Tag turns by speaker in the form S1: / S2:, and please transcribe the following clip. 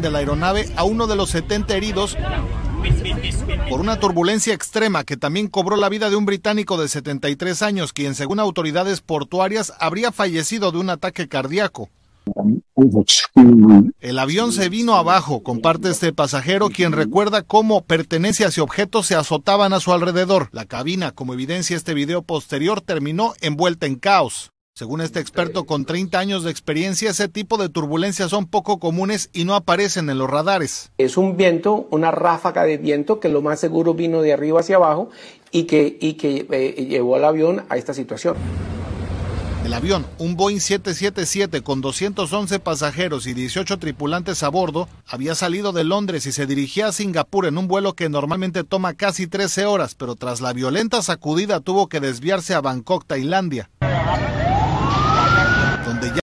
S1: de la aeronave a uno de los 70 heridos por una turbulencia extrema que también cobró la vida de un británico de 73 años, quien según autoridades portuarias habría fallecido de un ataque cardíaco. El avión se vino abajo, comparte este pasajero, quien recuerda cómo pertenencias y objetos se azotaban a su alrededor. La cabina, como evidencia este video posterior, terminó envuelta en caos. Según este experto con 30 años de experiencia, ese tipo de turbulencias son poco comunes y no
S2: aparecen en los radares. Es un viento, una ráfaga de viento que lo más seguro vino de arriba hacia abajo y que, y que eh, llevó al avión a esta situación.
S1: El avión, un Boeing 777 con 211 pasajeros y 18 tripulantes a bordo, había salido de Londres y se dirigía a Singapur en un vuelo que normalmente toma casi 13 horas, pero tras la violenta sacudida tuvo que desviarse a Bangkok, Tailandia.